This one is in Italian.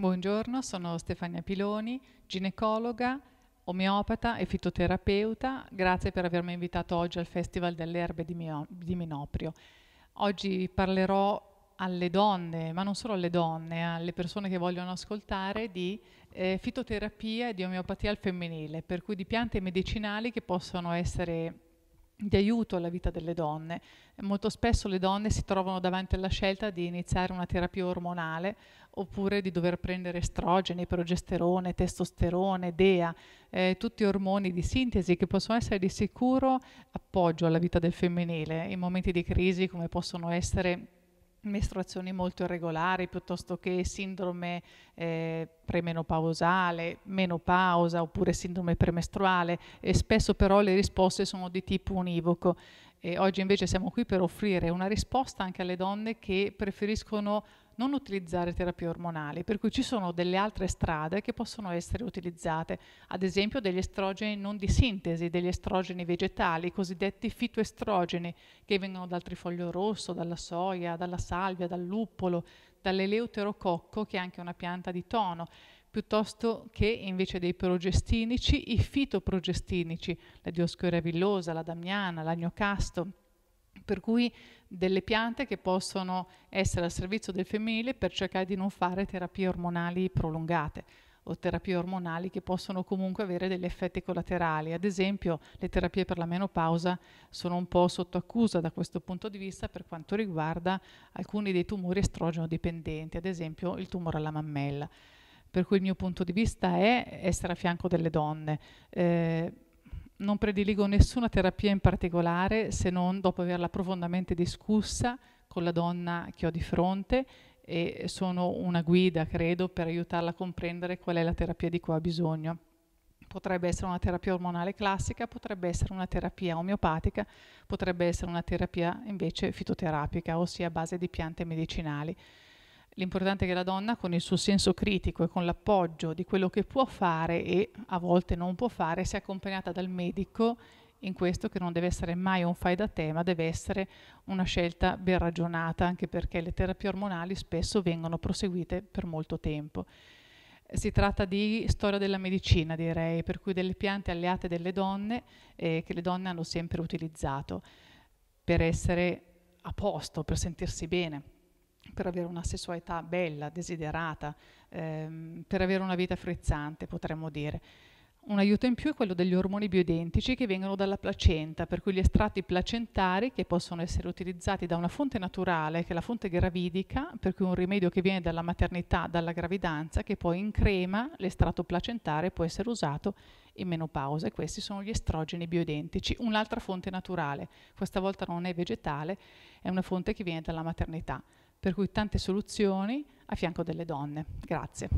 Buongiorno, sono Stefania Piloni, ginecologa, omeopata e fitoterapeuta. Grazie per avermi invitato oggi al Festival delle Erbe di, Mio- di Minoprio. Oggi parlerò alle donne, ma non solo alle donne, alle persone che vogliono ascoltare di eh, fitoterapia e di omeopatia al femminile, per cui di piante medicinali che possono essere di aiuto alla vita delle donne. Molto spesso le donne si trovano davanti alla scelta di iniziare una terapia ormonale oppure di dover prendere estrogeni, progesterone, testosterone, DEA, eh, tutti ormoni di sintesi che possono essere di sicuro appoggio alla vita del femminile in momenti di crisi come possono essere mestruazioni molto irregolari piuttosto che sindrome eh, premenopausale, menopausa oppure sindrome premestruale e spesso però le risposte sono di tipo univoco. E oggi invece siamo qui per offrire una risposta anche alle donne che preferiscono non utilizzare terapie ormonali, per cui ci sono delle altre strade che possono essere utilizzate, ad esempio degli estrogeni non di sintesi, degli estrogeni vegetali, i cosiddetti fitoestrogeni che vengono dal trifoglio rosso, dalla soia, dalla salvia, dal luppolo, dall'eleuterococco che è anche una pianta di tono piuttosto che invece dei progestinici, i fitoprogestinici, la dioscora villosa, la damiana, l'agnocasto, per cui delle piante che possono essere al servizio del femminile per cercare di non fare terapie ormonali prolungate o terapie ormonali che possono comunque avere degli effetti collaterali. Ad esempio le terapie per la menopausa sono un po' sotto accusa da questo punto di vista per quanto riguarda alcuni dei tumori estrogeno dipendenti, ad esempio il tumore alla mammella. Per cui il mio punto di vista è essere a fianco delle donne. Eh, non prediligo nessuna terapia in particolare se non dopo averla profondamente discussa con la donna che ho di fronte e sono una guida, credo, per aiutarla a comprendere qual è la terapia di cui ha bisogno. Potrebbe essere una terapia ormonale classica, potrebbe essere una terapia omeopatica, potrebbe essere una terapia invece fitoterapica, ossia a base di piante medicinali. L'importante è che la donna con il suo senso critico e con l'appoggio di quello che può fare e a volte non può fare sia accompagnata dal medico in questo che non deve essere mai un fai da te, ma deve essere una scelta ben ragionata, anche perché le terapie ormonali spesso vengono proseguite per molto tempo. Si tratta di storia della medicina, direi, per cui delle piante alleate delle donne eh, che le donne hanno sempre utilizzato per essere a posto, per sentirsi bene, per avere una sessualità bella, desiderata, ehm, per avere una vita frizzante, potremmo dire. Un aiuto in più è quello degli ormoni bioidentici che vengono dalla placenta, per cui gli estratti placentari che possono essere utilizzati da una fonte naturale, che è la fonte gravidica, per cui un rimedio che viene dalla maternità, dalla gravidanza, che poi in crema l'estratto placentare può essere usato in menopausa e questi sono gli estrogeni bioidentici, un'altra fonte naturale, questa volta non è vegetale, è una fonte che viene dalla maternità per cui tante soluzioni a fianco delle donne. Grazie.